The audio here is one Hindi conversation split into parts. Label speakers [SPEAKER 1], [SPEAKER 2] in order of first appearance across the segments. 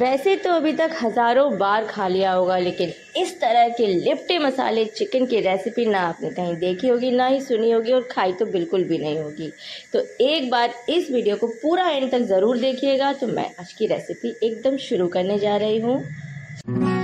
[SPEAKER 1] वैसे तो अभी तक हज़ारों बार खा लिया होगा लेकिन इस तरह के लिपटे मसाले चिकन की रेसिपी ना आपने कहीं देखी होगी ना ही सुनी होगी और खाई तो बिल्कुल भी नहीं होगी तो एक बार इस वीडियो को पूरा एंड तक ज़रूर देखिएगा तो मैं आज की रेसिपी एकदम शुरू करने जा रही हूँ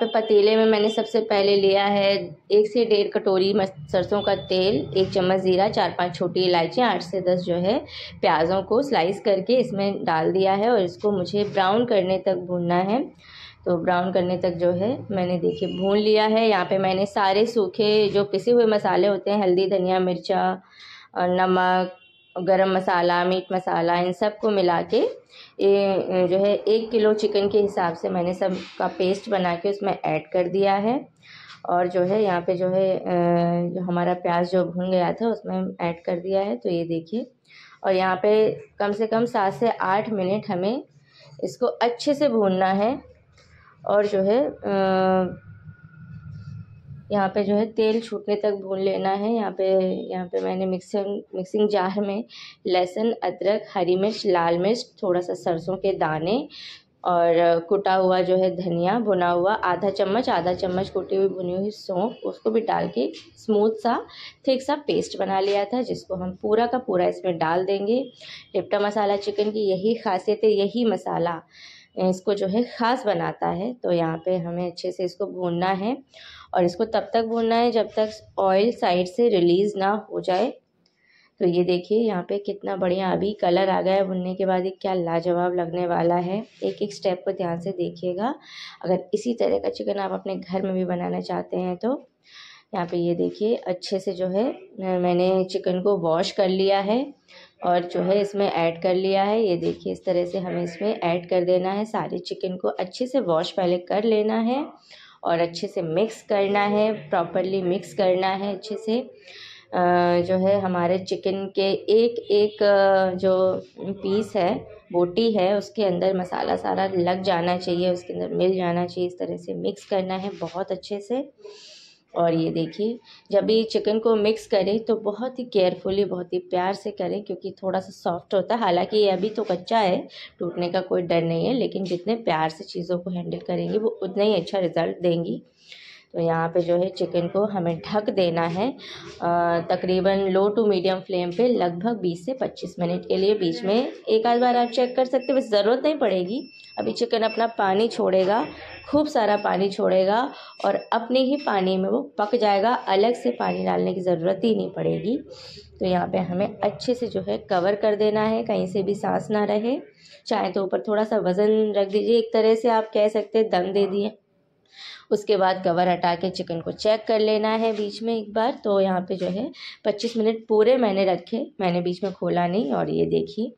[SPEAKER 1] पे पतीले में मैंने सबसे पहले लिया है एक से डेढ़ कटोरी सरसों का तेल एक चम्मच ज़ीरा चार पांच छोटी इलायची आठ से दस जो है प्याज़ों को स्लाइस करके इसमें डाल दिया है और इसको मुझे ब्राउन करने तक भूनना है तो ब्राउन करने तक जो है मैंने देखिए भून लिया है यहाँ पे मैंने सारे सूखे जो पिसे हुए मसाले होते हैं हल्दी धनिया मिर्चा और नमक गरम मसाला मीट मसाला इन सब को मिला के ए, जो है एक किलो चिकन के हिसाब से मैंने सब का पेस्ट बना के उसमें ऐड कर दिया है और जो है यहाँ पे जो है जो हमारा प्याज जो भुन गया था उसमें ऐड कर दिया है तो ये देखिए और यहाँ पे कम से कम सात से आठ मिनट हमें इसको अच्छे से भूनना है और जो है यहाँ पे जो है तेल छूटने तक भून लेना है यहाँ पे यहाँ पे मैंने मिक्सिंग मिक्सिंग जार में लहसुन अदरक हरी मिर्च लाल मिर्च थोड़ा सा सरसों के दाने और कुटा हुआ जो है धनिया भुना हुआ आधा चम्मच आधा चम्मच कुटी हुई भुनी हुई सौंफ उसको भी डाल के स्मूथ सा थिक सा पेस्ट बना लिया था जिसको हम पूरा का पूरा इसमें डाल देंगे लिप्टा मसाला चिकन की यही खासियत है यही मसाला इसको जो है ख़ास बनाता है तो यहाँ पे हमें अच्छे से इसको भूनना है और इसको तब तक भूनना है जब तक ऑयल साइड से रिलीज़ ना हो जाए तो ये देखिए यहाँ पे कितना बढ़िया अभी कलर आ गया है भुनने के बाद ये क्या लाजवाब लगने वाला है एक एक स्टेप को ध्यान से देखिएगा अगर इसी तरह का चिकन आप अपने घर में भी बनाना चाहते हैं तो यहाँ पे ये देखिए अच्छे से जो है मैंने चिकन को वॉश कर लिया है और जो है इसमें ऐड कर लिया है ये देखिए इस तरह से हमें इसमें ऐड कर देना है सारे चिकन को अच्छे से वॉश पहले कर लेना है और अच्छे से मिक्स करना है प्रॉपरली मिक्स करना है अच्छे से जो है हमारे चिकन के एक एक जो पीस है बोटी है उसके अंदर मसाला सारा लग जाना चाहिए उसके अंदर मिल जाना चाहिए इस तरह से मिक्स करना है बहुत अच्छे से और ये देखिए जब भी चिकन को मिक्स करें तो बहुत ही केयरफुली बहुत ही प्यार से करें क्योंकि थोड़ा सा सॉफ्ट होता है हालांकि ये अभी तो कच्चा है टूटने का कोई डर नहीं है लेकिन जितने प्यार से चीज़ों को हैंडल करेंगे वो उतना ही अच्छा रिज़ल्ट देंगी तो यहाँ पे जो है चिकन को हमें ढक देना है तकरीबन लो टू मीडियम फ्लेम पे लगभग 20 से 25 मिनट के लिए बीच में एक आध बार आप चेक कर सकते बस ज़रूरत नहीं पड़ेगी अभी चिकन अपना पानी छोड़ेगा खूब सारा पानी छोड़ेगा और अपने ही पानी में वो पक जाएगा अलग से पानी डालने की ज़रूरत ही नहीं पड़ेगी तो यहाँ पे हमें अच्छे से जो है कवर कर देना है कहीं से भी सांस ना रहे चाहे तो ऊपर थोड़ा सा वज़न रख दीजिए एक तरह से आप कह सकते हैं दम दे दिए उसके बाद कवर हटा के चिकन को चेक कर लेना है बीच में एक बार तो यहाँ पे जो है पच्चीस मिनट पूरे मैंने रखे मैंने बीच में खोला नहीं और ये देखिए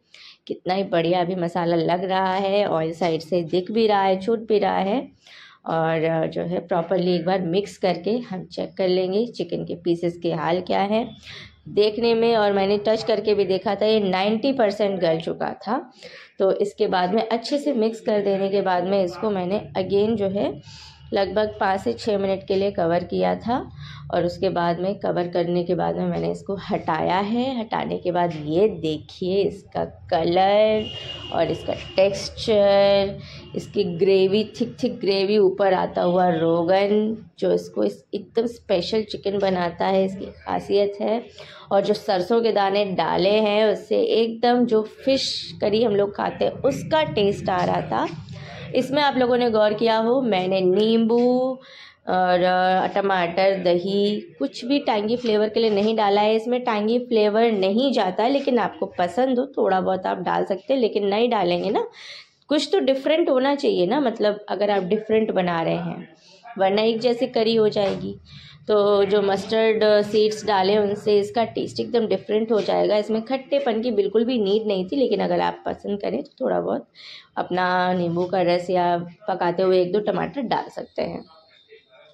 [SPEAKER 1] कितना ही बढ़िया अभी मसाला लग रहा है ऑयल साइड से दिख भी रहा है छूट भी रहा है और जो है प्रॉपरली एक बार मिक्स करके हम चेक कर लेंगे चिकन के पीसेस के हाल क्या है देखने में और मैंने टच करके भी देखा था ये नाइन्टी परसेंट गल चुका था तो इसके बाद में अच्छे से मिक्स कर देने के बाद में इसको मैंने अगेन जो है लगभग पाँच से छः मिनट के लिए कवर किया था और उसके बाद में कवर करने के बाद में मैंने इसको हटाया है हटाने के बाद ये देखिए इसका कलर और इसका टेक्सचर इसकी ग्रेवी थिक थिक ग्रेवी ऊपर आता हुआ रोगन जो इसको इस एकदम स्पेशल चिकन बनाता है इसकी खासियत है और जो सरसों के दाने डाले हैं उससे एकदम जो फ़िश करी हम लोग खाते हैं उसका टेस्ट आ रहा था इसमें आप लोगों ने गौर किया हो मैंने नींबू और टमाटर दही कुछ भी टैंगी फ्लेवर के लिए नहीं डाला है इसमें टैंगी फ्लेवर नहीं जाता है लेकिन आपको पसंद हो थोड़ा बहुत आप डाल सकते हैं लेकिन नहीं डालेंगे ना कुछ तो डिफरेंट होना चाहिए ना मतलब अगर आप डिफरेंट बना रहे हैं वरना एक जैसे करी हो जाएगी तो जो मस्टर्ड सीड्स डाले उनसे इसका टेस्ट एकदम डिफरेंट हो जाएगा इसमें खट्टेपन की बिल्कुल भी नीड नहीं थी लेकिन अगर आप पसंद करें तो थोड़ा बहुत अपना नींबू का रस या पकाते हुए एक दो टमाटर डाल सकते हैं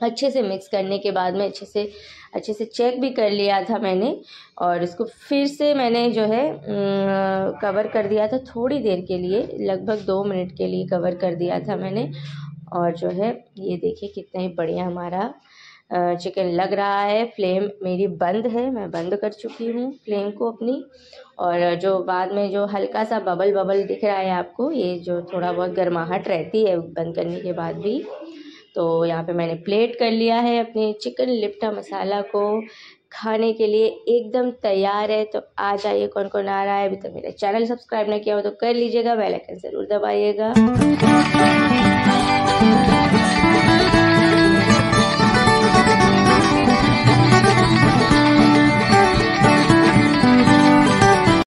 [SPEAKER 1] अच्छे से मिक्स करने के बाद में अच्छे से अच्छे से चेक भी कर लिया था मैंने और इसको फिर से मैंने जो है कवर uh, कर दिया था थोड़ी देर के लिए लगभग दो मिनट के लिए कवर कर दिया था मैंने और जो है ये देखिए कितना ही बढ़िया हमारा चिकन लग रहा है फ्लेम मेरी बंद है मैं बंद कर चुकी हूँ फ्लेम को अपनी और जो बाद में जो हल्का सा बबल बबल दिख रहा है आपको ये जो थोड़ा बहुत गर्माहट रहती है बंद करने के बाद भी तो यहाँ पे मैंने प्लेट कर लिया है अपने चिकन लिप्टा मसाला को खाने के लिए एकदम तैयार है तो आ जाइए कौन कौन आ रहा है अभी तक मेरा चैनल सब्सक्राइब नहीं किया हो तो कर लीजिएगा बेलाइकन ज़रूर दबाइएगा